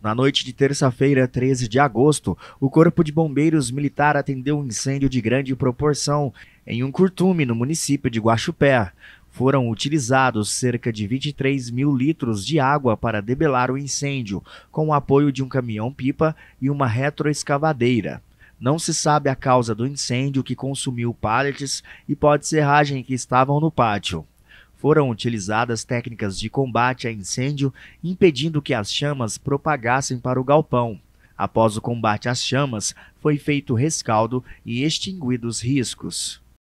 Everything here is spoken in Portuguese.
Na noite de terça-feira, 13 de agosto, o Corpo de Bombeiros Militar atendeu um incêndio de grande proporção em um curtume no município de Guaxupé. Foram utilizados cerca de 23 mil litros de água para debelar o incêndio, com o apoio de um caminhão-pipa e uma retroescavadeira. Não se sabe a causa do incêndio que consumiu pallets e pó de serragem que estavam no pátio foram utilizadas técnicas de combate a incêndio, impedindo que as chamas propagassem para o galpão. Após o combate às chamas, foi feito rescaldo e extinguidos riscos.